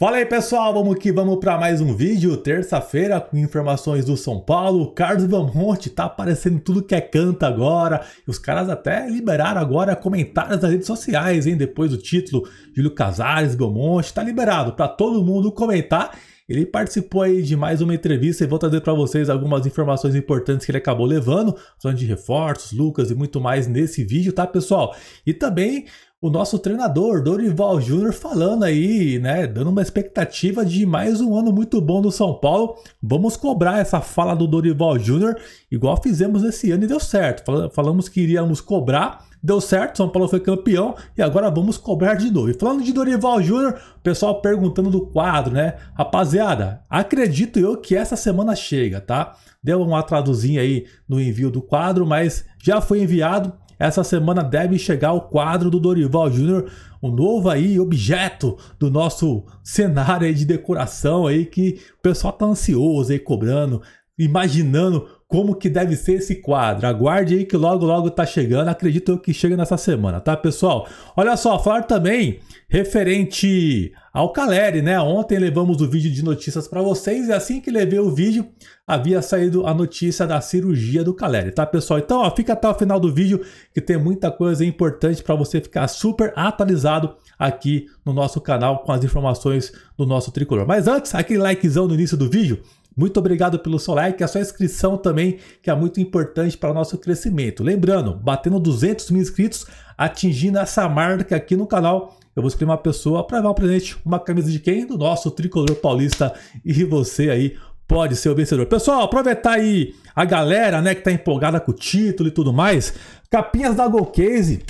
Fala aí pessoal, vamos que vamos para mais um vídeo, terça-feira com informações do São Paulo, Carlos Belmonte tá aparecendo tudo que é canto agora, os caras até liberaram agora comentários nas redes sociais, hein, depois do título, Júlio Casares, Belmonte, tá liberado para todo mundo comentar, ele participou aí de mais uma entrevista e vou trazer para vocês algumas informações importantes que ele acabou levando, falando de reforços, Lucas e muito mais nesse vídeo, tá pessoal? E também o nosso treinador Dorival Júnior falando aí, né, dando uma expectativa de mais um ano muito bom do São Paulo. Vamos cobrar essa fala do Dorival Júnior, igual fizemos esse ano e deu certo. Falamos que iríamos cobrar, deu certo, São Paulo foi campeão e agora vamos cobrar de novo. E falando de Dorival Júnior, pessoal perguntando do quadro, né? Rapaziada, acredito eu que essa semana chega, tá? Deu uma traduzinha aí no envio do quadro, mas já foi enviado essa semana deve chegar o quadro do Dorival Júnior, um novo aí objeto do nosso cenário de decoração aí que o pessoal tá ansioso aí cobrando, imaginando como que deve ser esse quadro. Aguarde aí que logo logo tá chegando. Acredito que chega nessa semana, tá, pessoal? Olha só, falar também referente ao Caleri, né? Ontem levamos o vídeo de notícias para vocês e assim que levei o vídeo, havia saído a notícia da cirurgia do Caleri, tá, pessoal? Então, ó, fica até o final do vídeo que tem muita coisa importante para você ficar super atualizado aqui no nosso canal com as informações do nosso tricolor. Mas antes, aquele likezão no início do vídeo, muito obrigado pelo seu like, a sua inscrição também, que é muito importante para o nosso crescimento. Lembrando, batendo 200 mil inscritos, atingindo essa marca aqui no canal, eu vou escolher uma pessoa para levar um presente, uma camisa de quem? Do nosso tricolor paulista e você aí pode ser o vencedor. Pessoal, aproveitar aí a galera, né, que está empolgada com o título e tudo mais. Capinhas da Golcase.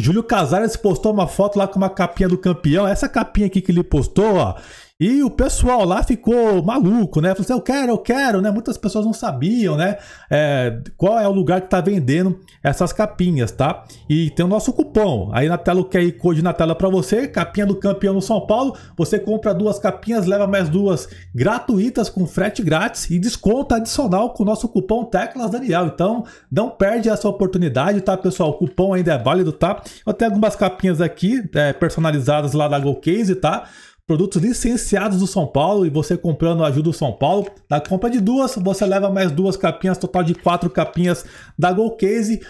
Júlio Casares postou uma foto lá com uma capinha do campeão. Essa capinha aqui que ele postou, ó, e o pessoal lá ficou maluco, né? Falou assim, eu quero, eu quero, né? Muitas pessoas não sabiam, né? É, qual é o lugar que tá vendendo essas capinhas, tá? E tem o nosso cupom. Aí na tela o QR Code na tela para você, capinha do campeão no São Paulo. Você compra duas capinhas, leva mais duas gratuitas com frete grátis e desconto adicional com o nosso cupom Teclas Daniel. Então, não perde essa oportunidade, tá, pessoal? O cupom ainda é válido, tá? Eu tenho algumas capinhas aqui é, personalizadas lá da GoCase, tá? produtos licenciados do São Paulo e você comprando ajuda o São Paulo. Na compra de duas, você leva mais duas capinhas, total de quatro capinhas da Golcase.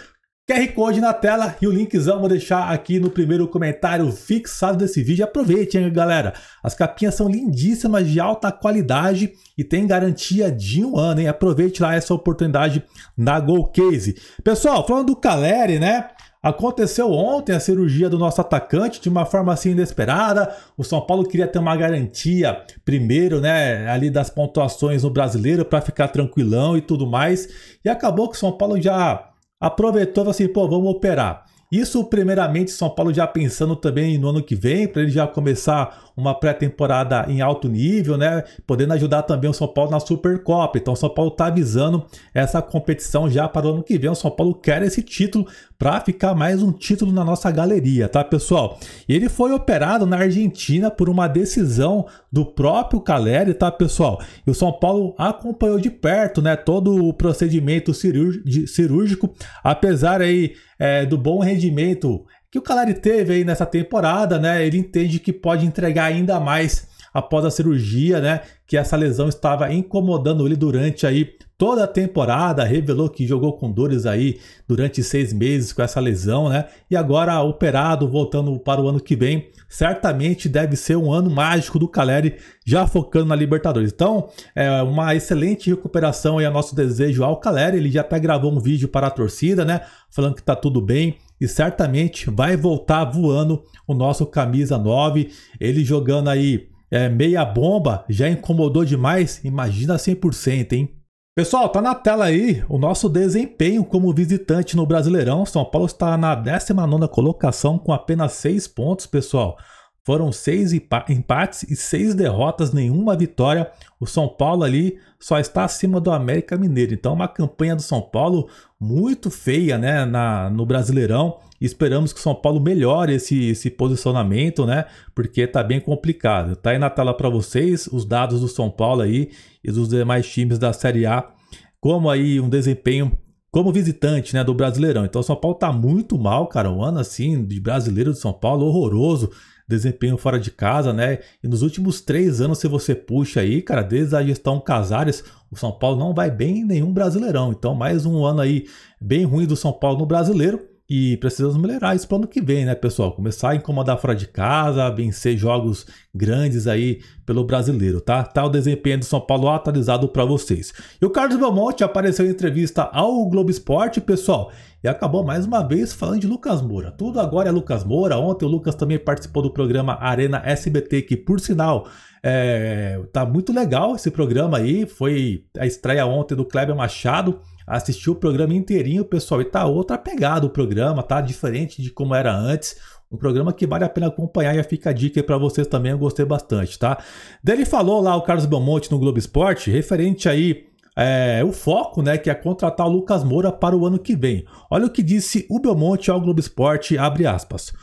QR Code na tela e o linkzão vou deixar aqui no primeiro comentário fixado desse vídeo. Aproveite, hein, galera. As capinhas são lindíssimas, de alta qualidade e tem garantia de um ano, hein? Aproveite lá essa oportunidade na Golcase. Pessoal, falando do Caleri, né? Aconteceu ontem a cirurgia do nosso atacante de uma forma assim inesperada. O São Paulo queria ter uma garantia primeiro, né, ali das pontuações no brasileiro para ficar tranquilão e tudo mais. E acabou que o São Paulo já aproveitou assim, pô, vamos operar. Isso primeiramente São Paulo já pensando também no ano que vem, para ele já começar uma pré-temporada em alto nível, né? Podendo ajudar também o São Paulo na Supercopa. Então, o São Paulo está visando essa competição já para o ano que vem. O São Paulo quer esse título para ficar mais um título na nossa galeria, tá, pessoal? E ele foi operado na Argentina por uma decisão do próprio Caleri, tá, pessoal? E o São Paulo acompanhou de perto, né, todo o procedimento cirúrgico, apesar aí é, do bom rendimento que o Calari teve aí nessa temporada, né? Ele entende que pode entregar ainda mais após a cirurgia, né? Que essa lesão estava incomodando ele durante aí toda a temporada, revelou que jogou com dores aí durante seis meses com essa lesão, né? E agora operado, voltando para o ano que vem, certamente deve ser um ano mágico do Caleri, já focando na Libertadores. Então, é uma excelente recuperação e é nosso desejo ao Caleri. Ele já até gravou um vídeo para a torcida, né? Falando que tá tudo bem, e certamente vai voltar voando o nosso camisa 9. Ele jogando aí é, meia bomba já incomodou demais, imagina 100%, hein? Pessoal, tá na tela aí o nosso desempenho como visitante no Brasileirão. São Paulo está na 19 colocação com apenas 6 pontos, pessoal. Foram seis empates e seis derrotas, nenhuma vitória. O São Paulo ali só está acima do América Mineiro. Então, uma campanha do São Paulo muito feia né, na, no Brasileirão. Esperamos que o São Paulo melhore esse, esse posicionamento, né? Porque está bem complicado. Tá aí na tela para vocês os dados do São Paulo aí e dos demais times da Série A. Como aí um desempenho como visitante né, do Brasileirão. Então, o São Paulo está muito mal, cara. Um ano assim de brasileiro de São Paulo, horroroso desempenho fora de casa, né? E nos últimos três anos, se você puxa aí, cara, desde a gestão Casares, o São Paulo não vai bem em nenhum brasileirão. Então, mais um ano aí bem ruim do São Paulo no brasileiro. E precisamos melhorar isso para o ano que vem, né, pessoal? Começar a incomodar fora de casa, vencer jogos grandes aí pelo brasileiro, tá? Tá o desempenho do São Paulo atualizado para vocês. E o Carlos Belmonte apareceu em entrevista ao Globo Esporte, pessoal, e acabou mais uma vez falando de Lucas Moura. Tudo agora é Lucas Moura. Ontem o Lucas também participou do programa Arena SBT, que por sinal é, tá muito legal esse programa aí. Foi a estreia ontem do Kleber Machado assistir o programa inteirinho, pessoal, e tá outra pegada o programa, tá? Diferente de como era antes. Um programa que vale a pena acompanhar e já fica a dica aí pra vocês também, eu gostei bastante, tá? dele falou lá, o Carlos Belmonte no Globo Esporte, referente aí é, o foco, né, que é contratar o Lucas Moura para o ano que vem. Olha o que disse o Belmonte ao Globo Esporte, abre aspas.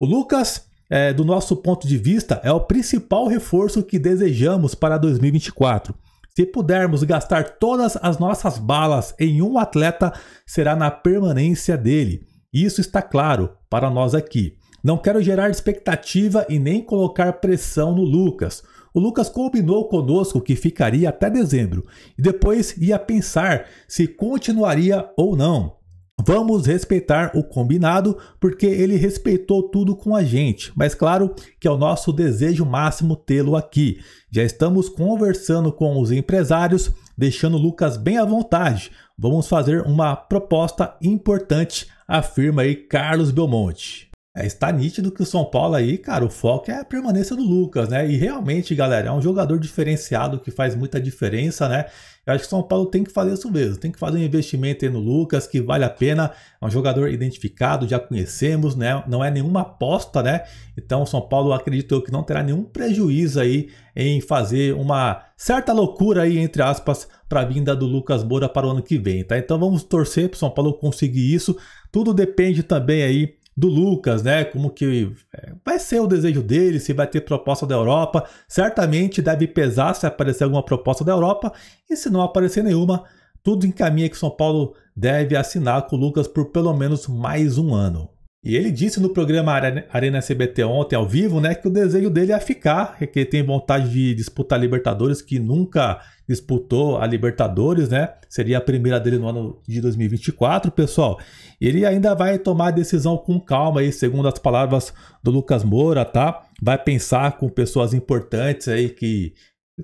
O Lucas, é, do nosso ponto de vista, é o principal reforço que desejamos para 2024. Se pudermos gastar todas as nossas balas em um atleta, será na permanência dele. Isso está claro para nós aqui. Não quero gerar expectativa e nem colocar pressão no Lucas. O Lucas combinou conosco que ficaria até dezembro e depois ia pensar se continuaria ou não. Vamos respeitar o combinado porque ele respeitou tudo com a gente, mas claro que é o nosso desejo máximo tê-lo aqui. Já estamos conversando com os empresários, deixando Lucas bem à vontade. Vamos fazer uma proposta importante, afirma aí Carlos Belmonte. É, está nítido que o São Paulo aí, cara, o foco é a permanência do Lucas, né? E realmente, galera, é um jogador diferenciado que faz muita diferença, né? Eu acho que o São Paulo tem que fazer isso mesmo, tem que fazer um investimento aí no Lucas, que vale a pena, é um jogador identificado, já conhecemos, né? Não é nenhuma aposta, né? Então o São Paulo acredito que não terá nenhum prejuízo aí em fazer uma certa loucura aí, entre aspas, para a vinda do Lucas Moura para o ano que vem, tá? Então vamos torcer para o São Paulo conseguir isso. Tudo depende também aí do Lucas, né? Como que é, vai ser o desejo dele, se vai ter proposta da Europa. Certamente deve pesar se aparecer alguma proposta da Europa e se não aparecer nenhuma, tudo encaminha que São Paulo deve assinar com o Lucas por pelo menos mais um ano. E ele disse no programa Arena CBT ontem, ao vivo, né, que o desejo dele é ficar, é que ele tem vontade de disputar Libertadores, que nunca disputou a Libertadores, né? Seria a primeira dele no ano de 2024, pessoal. Ele ainda vai tomar a decisão com calma aí, segundo as palavras do Lucas Moura, tá? Vai pensar com pessoas importantes aí que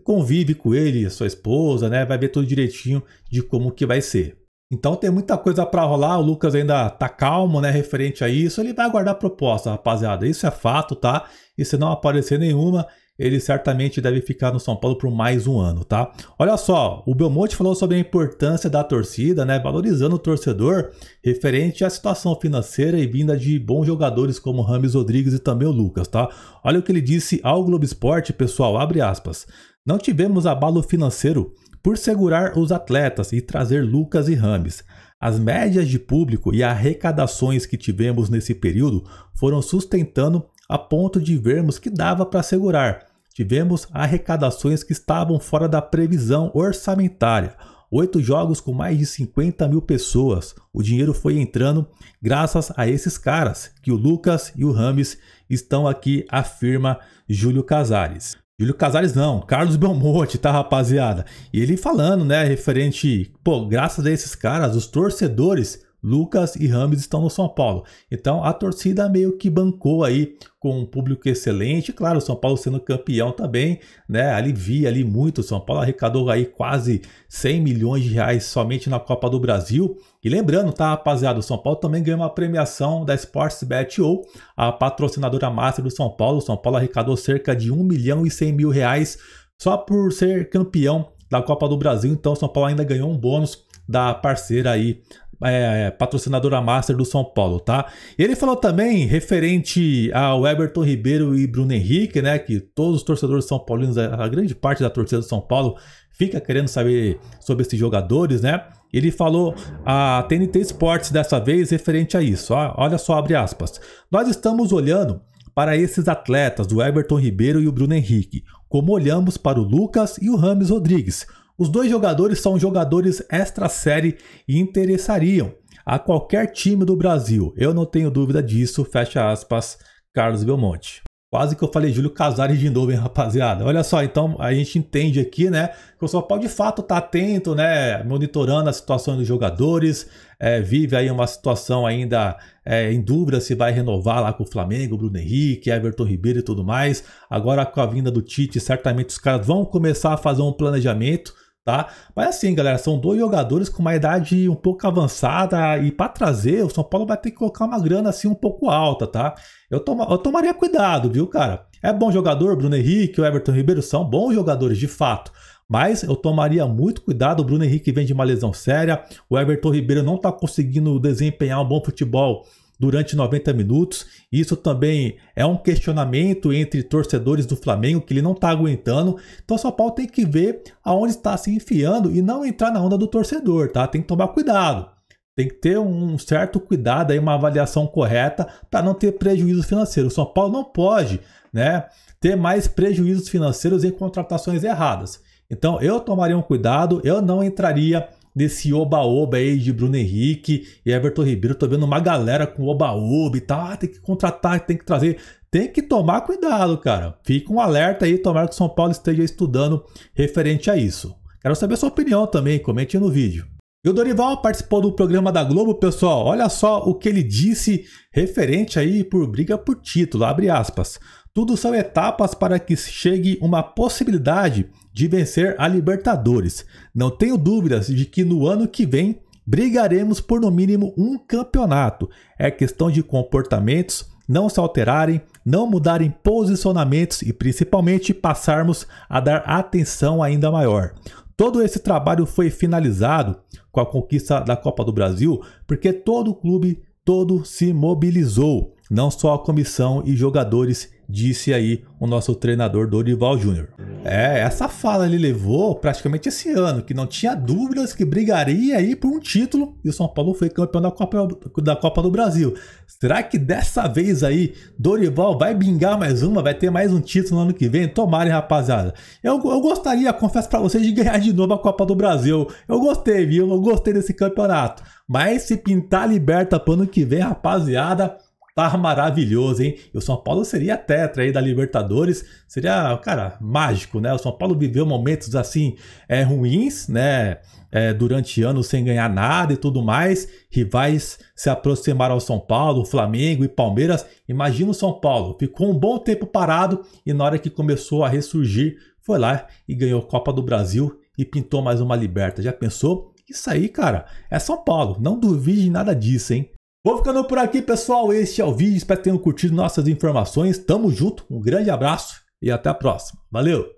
convive com ele, sua esposa, né? Vai ver tudo direitinho de como que vai ser. Então tem muita coisa para rolar, o Lucas ainda tá calmo, né, referente a isso. Ele vai aguardar proposta, rapaziada. Isso é fato, tá? E se não aparecer nenhuma, ele certamente deve ficar no São Paulo por mais um ano, tá? Olha só, o Belmonte falou sobre a importância da torcida, né? Valorizando o torcedor referente à situação financeira e vinda de bons jogadores como Rames Rodrigues e também o Lucas, tá? Olha o que ele disse ao Globo Esporte, pessoal, abre aspas. Não tivemos abalo financeiro por segurar os atletas e trazer Lucas e Rames. As médias de público e arrecadações que tivemos nesse período foram sustentando a ponto de vermos que dava para segurar. Tivemos arrecadações que estavam fora da previsão orçamentária, oito jogos com mais de 50 mil pessoas. O dinheiro foi entrando graças a esses caras, que o Lucas e o Rames estão aqui, afirma Júlio Casares. Júlio Casares não, Carlos Belmonte, tá rapaziada? E ele falando, né, referente, pô, graças a esses caras, os torcedores Lucas e Rames estão no São Paulo. Então a torcida meio que bancou aí com um público excelente. Claro, o São Paulo sendo campeão também, né? Alivia ali muito. O São Paulo arrecadou aí quase 100 milhões de reais somente na Copa do Brasil. E lembrando, tá, rapaziada, o São Paulo também ganhou uma premiação da Sportsbet ou a patrocinadora master do São Paulo. O São Paulo arrecadou cerca de 1 milhão e 100 mil reais só por ser campeão da Copa do Brasil. Então, o São Paulo ainda ganhou um bônus da parceira aí é, é, patrocinadora master do São Paulo, tá? Ele falou também referente ao Everton Ribeiro e Bruno Henrique, né? Que todos os torcedores são paulinos, a grande parte da torcida do São Paulo fica querendo saber sobre esses jogadores, né? Ele falou a TNT Sports dessa vez referente a isso. olha só, abre aspas. Nós estamos olhando para esses atletas, do Everton Ribeiro e o Bruno Henrique, como olhamos para o Lucas e o Rames Rodrigues os dois jogadores são jogadores extra-série e interessariam a qualquer time do Brasil. Eu não tenho dúvida disso, fecha aspas, Carlos Belmonte. Quase que eu falei Júlio Casares de novo, hein, rapaziada? Olha só, então a gente entende aqui, né, que o São Paulo de fato está atento, né, monitorando a situação dos jogadores, é, vive aí uma situação ainda é, em dúvida se vai renovar lá com o Flamengo, Bruno Henrique, Everton Ribeiro e tudo mais. Agora com a vinda do Tite, certamente os caras vão começar a fazer um planejamento, tá? Mas assim, galera, são dois jogadores com uma idade um pouco avançada e para trazer, o São Paulo vai ter que colocar uma grana assim um pouco alta, tá? Eu, eu tomaria cuidado, viu, cara? É bom jogador, Bruno Henrique, o Everton Ribeiro são bons jogadores, de fato. Mas eu tomaria muito cuidado. O Bruno Henrique vem de uma lesão séria. O Everton Ribeiro não está conseguindo desempenhar um bom futebol durante 90 minutos. Isso também é um questionamento entre torcedores do Flamengo que ele não está aguentando. Então o São Paulo tem que ver aonde está se enfiando e não entrar na onda do torcedor, tá? Tem que tomar cuidado. Tem que ter um certo cuidado aí, uma avaliação correta para não ter prejuízo financeiro. O São Paulo não pode, né, ter mais prejuízos financeiros em contratações erradas. Então eu tomaria um cuidado, eu não entraria desse oba-oba aí de Bruno Henrique e Everton Ribeiro. Tô vendo uma galera com oba-oba e tal. Ah, tem que contratar, tem que trazer. Tem que tomar cuidado, cara. Fica um alerta aí, tomara que o São Paulo esteja estudando referente a isso. Quero saber a sua opinião também, comente no vídeo. E o Dorival participou do programa da Globo, pessoal. Olha só o que ele disse referente aí por briga por título, abre aspas. Tudo são etapas para que chegue uma possibilidade de vencer a Libertadores. Não tenho dúvidas de que no ano que vem brigaremos por no mínimo um campeonato. É questão de comportamentos não se alterarem, não mudarem posicionamentos e principalmente passarmos a dar atenção ainda maior. Todo esse trabalho foi finalizado com a conquista da Copa do Brasil, porque todo o clube todo se mobilizou, não só a comissão e jogadores disse aí o nosso treinador Dorival Júnior. É, essa fala ele levou praticamente esse ano, que não tinha dúvidas que brigaria aí por um título e o São Paulo foi campeão da Copa, da Copa do Brasil. Será que dessa vez aí Dorival vai bingar mais uma, vai ter mais um título no ano que vem? Tomara, hein, rapaziada. Eu, eu gostaria, confesso para vocês, de ganhar de novo a Copa do Brasil. Eu gostei, viu? Eu gostei desse campeonato. Mas se pintar liberta para ano que vem, rapaziada, Tá maravilhoso, hein? E o São Paulo seria tetra aí da Libertadores, seria, cara, mágico, né? O São Paulo viveu momentos assim é, ruins, né? É, durante anos sem ganhar nada e tudo mais. Rivais se aproximaram ao São Paulo, Flamengo e Palmeiras. Imagina o São Paulo, ficou um bom tempo parado e na hora que começou a ressurgir, foi lá e ganhou Copa do Brasil e pintou mais uma liberta. Já pensou? Isso aí, cara, é São Paulo. Não duvide nada disso, hein? Vou ficando por aqui, pessoal. Este é o vídeo. Espero que tenham curtido nossas informações. Tamo junto. Um grande abraço e até a próxima. Valeu!